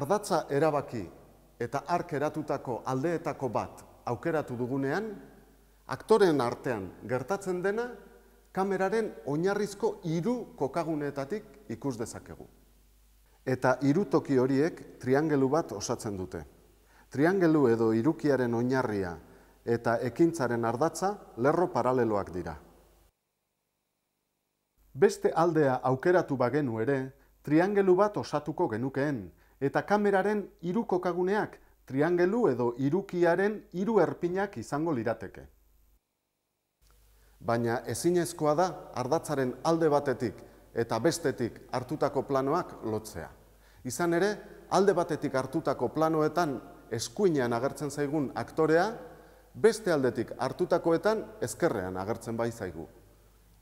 ardatza erabaki eta ark eratutako aldeetako bat aukeratu dugunean, aktoren artean gertatzen dena, kameraren oinarrizko hiru kokaguneetatik ikus dezakegu. Eta hiru toki horiek triangelu bat osatzen dute. Triangelu edo irukiaren oinarria eta ekintzaren ardatza lerro paraleloak dira. Beste aldea aukeratu bagenu ere, triangelu bat osatuko genukeen, eta kameraren hiru kokaguneak triangelu edo irukiaren hiru erpinak izango lirateke. Baina ezinezkoa da ardatzaren alde batetik eta bestetik hartutako planoak lotzea. Izan ere, alde batetik hartutako planoetan eskuinean agertzen zaigun aktorea, beste aldetik hartutakoetan ezkerrean agertzen bai zaigu.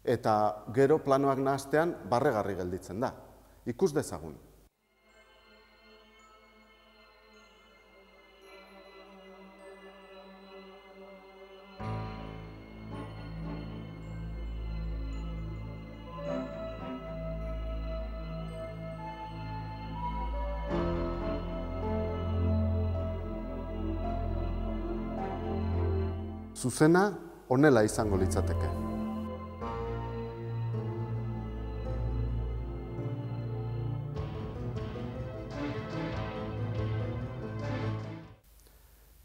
Eta gero planoak nahastean barregarri gelditzen da. Ikus dezagun. zuzena onela izango litzateke.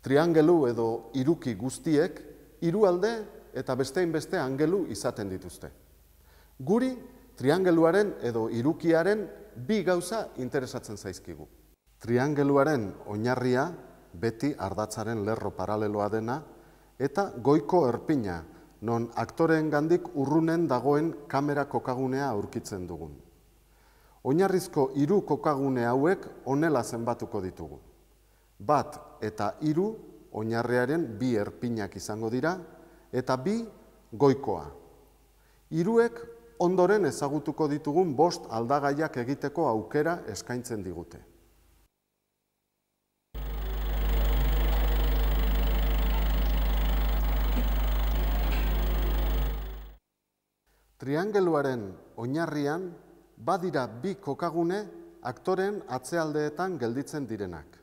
Triangelu edo iruki guztiek, hiru alde eta bestein beste angelu izaten dituzte. Guri, triangeluaren edo irukiaren bi gauza interesatzen zaizkigu. Triangeluaren oinarria, beti ardatzaren lerro paraleloa dena, eta goiko erpina, non aktoreen gandik urrunen dagoen kamera kokagunea aurkitzen dugun. Oinarrizko hiru kokagune hauek onela zenbatuko ditugu. Bat eta hiru oinarrearen bi erpinak izango dira, eta bi goikoa. Hiruek ondoren ezagutuko ditugun bost aldagaiak egiteko aukera eskaintzen digute. Triangeluaren oinarrian, badira bi kokagune aktoren atzealdeetan gelditzen direnak.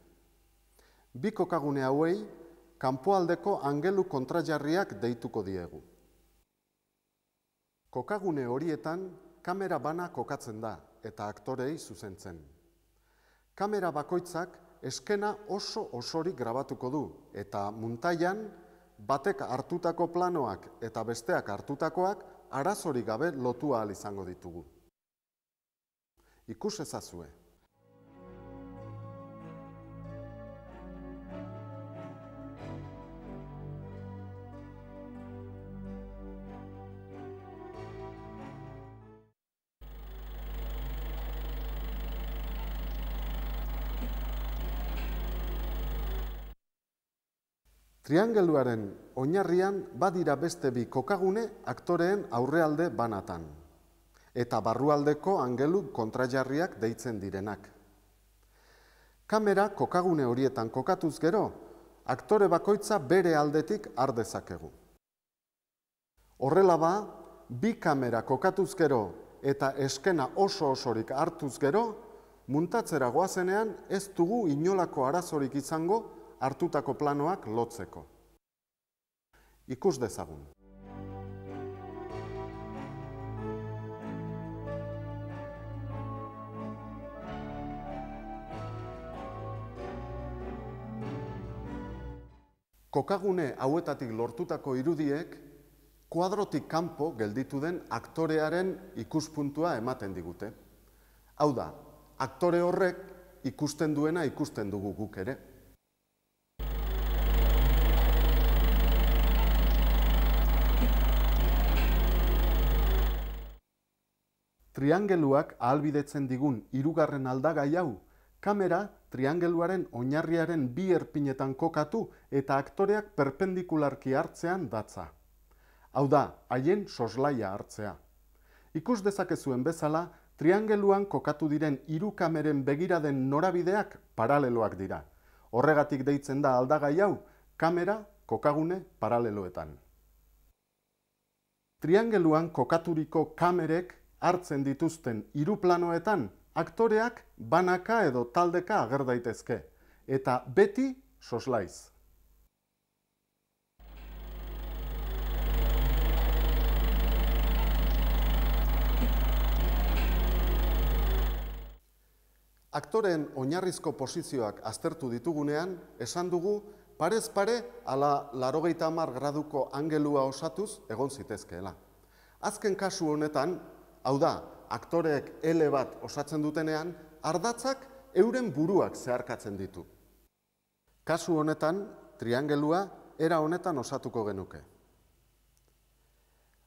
Bi kokagune hauei, kanpoaldeko angelu kontrajarriak deituko diegu. Kokagune horietan kamera bana kokatzen da eta aktorei zuzentzen. Kamera bakoitzak eskena oso-osorik grabatuko du eta muntailan batek hartutako planoak eta besteak hartutakoak arazorik gabe lotua ahal izango ditugu. Ikus ezazue. Triangeluaren oinarrian badira beste bi kokagune aktoreen aurrealde banatan eta barrualdeko angelu kontrajarriak deitzen direnak. Kamera kokagune horietan kokatuz gero, aktore bakoitza bere aldetik ardezakegu. Horrela ba, bi kamera kokatuz gero eta eskena oso osorik hartuz gero, muntatzera goazenean ez dugu inolako arazorik izango hartutako planoak lotzeko ikus dezagun. Kokagune hauetatik lortutako irudiek, kuadrotik kanpo gelditu den aktorearen ikuspuntua ematen digute. Hau da, aktore horrek ikusten duena ikusten dugu guk ere. triangeluak ahalbidetzen digun hirugarren aldagai hau, kamera triangeluaren oinarriaren bi erpinetan kokatu eta aktoreak perpendikularki hartzean datza. Hau da, haien soslaia hartzea. Ikus dezakezuen bezala, triangeluan kokatu diren hiru kameren begiraden norabideak paraleloak dira. Horregatik deitzen da aldagai hau, kamera kokagune paraleloetan. Triangeluan kokaturiko kamerek hartzen dituzten hiru planoetan aktoreak banaka edo taldeka ager daitezke eta beti soslaiz. Aktoren oinarrizko posizioak aztertu ditugunean, esan dugu parez pare ala larogeita hamar graduko angelua osatuz egon zitezkeela. Azken kasu honetan, Hau da, aktoreek ele bat osatzen dutenean, ardatzak euren buruak zeharkatzen ditu. Kasu honetan, triangelua era honetan osatuko genuke.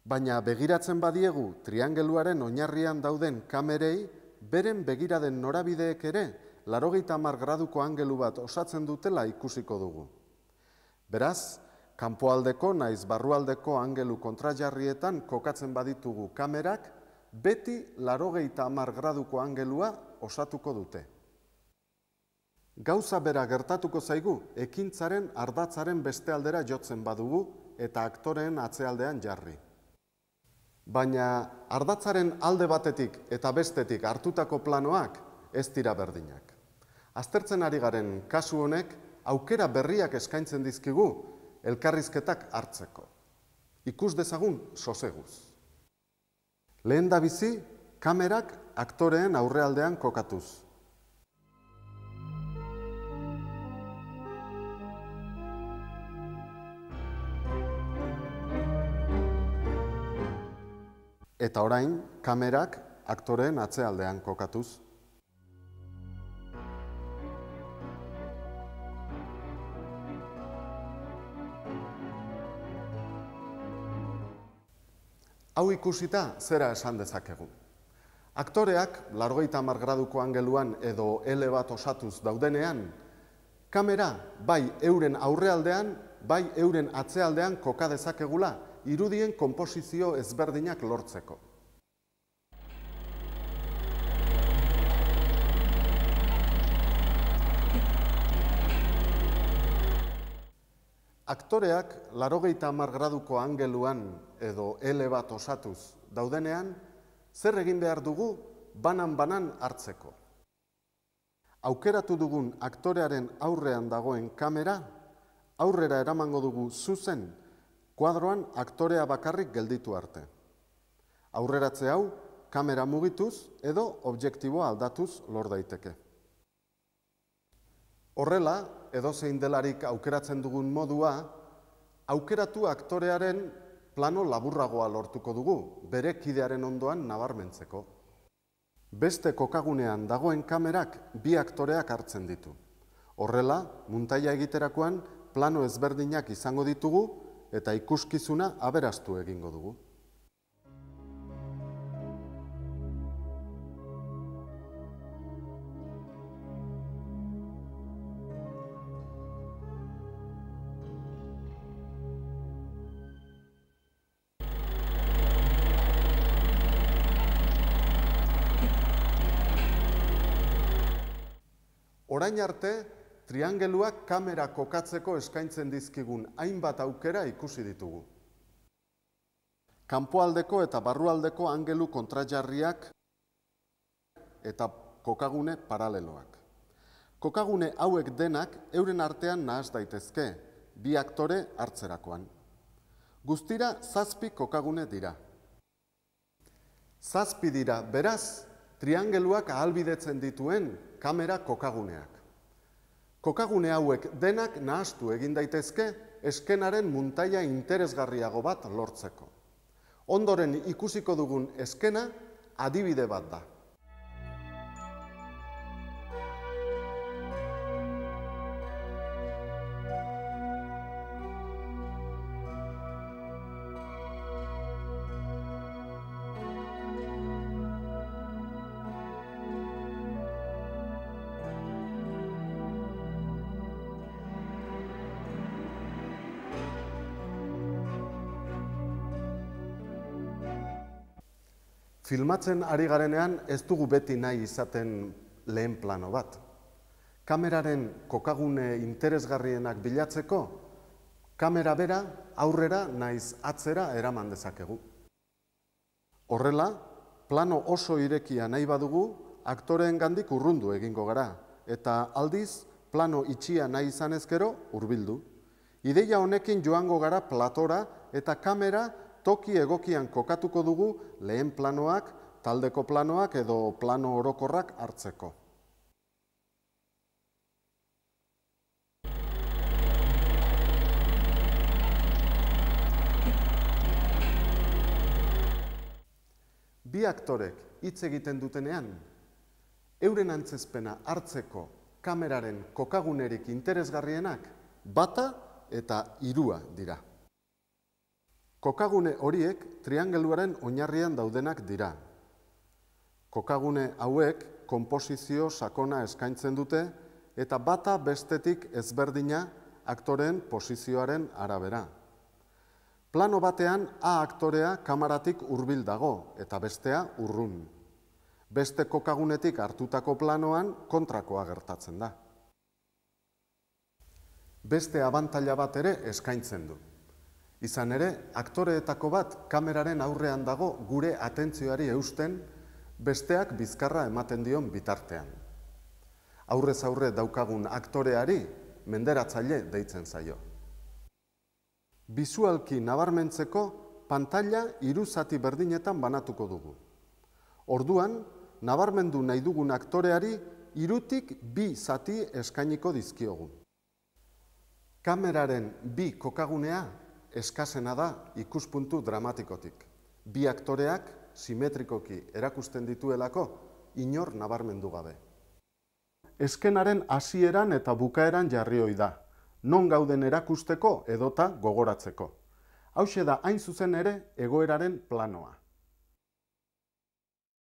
Baina begiratzen badiegu triangeluaren oinarrian dauden kamerei, beren begiraden norabideek ere, larogeita hamar graduko angelu bat osatzen dutela ikusiko dugu. Beraz, kanpoaldeko naiz barrualdeko angelu kontrajarrietan kokatzen baditugu kamerak, beti larogeita hamar graduko angelua osatuko dute. Gauza bera gertatuko zaigu, ekintzaren ardatzaren beste aldera jotzen badugu eta aktoreen atzealdean jarri. Baina ardatzaren alde batetik eta bestetik hartutako planoak ez dira berdinak. Aztertzen ari garen kasu honek aukera berriak eskaintzen dizkigu elkarrizketak hartzeko. Ikus dezagun soseguz. Lehen da bizi, kamerak aktoreen aurrealdean kokatuz. Eta orain, kamerak aktoreen atzealdean kokatuz. Hau ikusita zera esan dezakegu. Aktoreak, largoita margraduko angeluan edo ele bat osatuz daudenean, kamera bai euren aurrealdean, bai euren atzealdean koka dezakegula, irudien komposizio ezberdinak lortzeko. Aktoreak, larogeita amar graduko angeluan edo L bat osatuz daudenean, zer egin behar dugu banan-banan hartzeko. Aukeratu dugun aktorearen aurrean dagoen kamera, aurrera eramango dugu zuzen, kuadroan aktorea bakarrik gelditu arte. Aurreratze hau, kamera mugituz edo objektiboa aldatuz lor daiteke. Horrela, edo zein delarik aukeratzen dugun modua, aukeratu aktorearen Plano laburragoa lortuko dugu bere kidearen ondoan nabarmentzeko. Beste kokagunean dagoen kamerak bi aktoreak hartzen ditu. Horrela, muntaila egiterakoan plano ezberdinak izango ditugu eta ikuskizuna aberastu egingo dugu. Orain arte, triangeluak kamera kokatzeko eskaintzen dizkigun hainbat aukera ikusi ditugu. Kanpoaldeko eta barrualdeko angelu kontrajarriak eta kokagune paraleloak. Kokagune hauek denak euren artean nahaz daitezke, bi aktore hartzerakoan. Guztira zazpi kokagune dira. Zazpi dira, beraz, triangeluak ahalbidetzen dituen kamera kokaguneak. Kokagune hauek denak nahastu egin daitezke eskenaren muntaia interesgarriago bat lortzeko. Ondoren ikusiko dugun eskena adibide bat da. Filmatzen ari garenean ez dugu beti nahi izaten lehen plano bat. Kameraren kokagune interesgarrienak bilatzeko, kamera bera aurrera naiz atzera eraman dezakegu. Horrela, plano oso irekia nahi badugu, aktoreen gandik urrundu egingo gara, eta aldiz, plano itxia nahi izan ezkero, urbildu. Ideia honekin joango gara platora eta kamera Toki egokian kokatuko dugu lehen planoak, taldeko planoak edo plano orokorrak hartzeko. Bi aktorek hitz egiten dutenean, euren antzezpena hartzeko kameraren kokagunerik interesgarrienak bata eta hirua dira. Kokagune horiek triangeluaren oinarrian daudenak dira. Kokagune hauek konposizio sakona eskaintzen dute eta bata bestetik ezberdina aktoren posizioaren arabera. Plano batean A aktorea kamaratik hurbil dago eta bestea urrun. Beste kokagunetik hartutako planoan kontrakoa gertatzen da. Beste abantaila bat ere eskaintzen du. Izan ere, aktoreetako bat kameraren aurrean dago gure atentzioari eusten besteak bizkarra ematen dion bitartean. Aurrez aurre daukagun aktoreari menderatzaile deitzen zaio. Bizualki nabarmentzeko pantalla hiru zati berdinetan banatuko dugu. Orduan, nabarmendu nahi dugun aktoreari irutik bi zati eskainiko dizkiogu. Kameraren bi kokagunea eskazena da ikuspuntu dramatikotik. Bi aktoreak simetrikoki erakusten dituelako inor nabarmendu gabe. Eskenaren hasieran eta bukaeran jarri da, non gauden erakusteko edota gogoratzeko. Hauxe da hain zuzen ere egoeraren planoa.